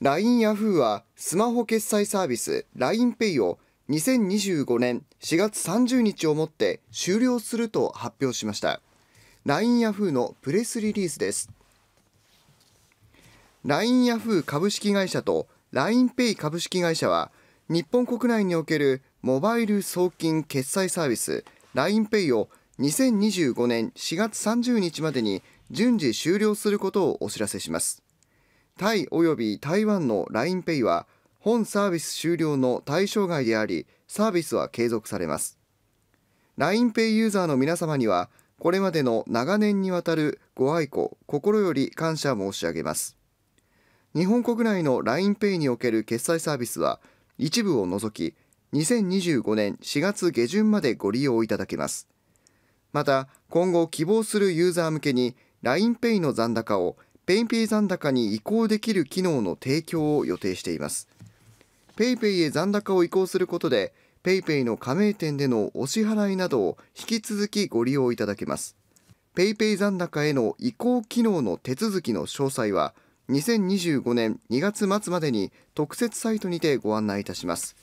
LINE ヤフーはスマホ決済サービス LINEPay を2025年4月30日をもって終了すると発表しました LINE ヤフーのプレスリリースです LINE ヤフー株式会社と LINEPay 株式会社は日本国内におけるモバイル送金決済サービス LINEPay を2025年4月30日までに順次終了することをお知らせしますタイ及び台湾の LINEPay は本サービス終了の対象外でありサービスは継続されます LINEPay ユーザーの皆様にはこれまでの長年にわたるご愛顧心より感謝申し上げます日本国内の LINEPay における決済サービスは一部を除き2025年4月下旬までご利用いただけますまた今後希望するユーザー向けに LINEPay の残高をペイペイ残高に移行できる機能の提供を予定していますペイペイへ残高を移行することでペイペイの加盟店でのお支払いなどを引き続きご利用いただけますペイペイ残高への移行機能の手続きの詳細は2025年2月末までに特設サイトにてご案内いたします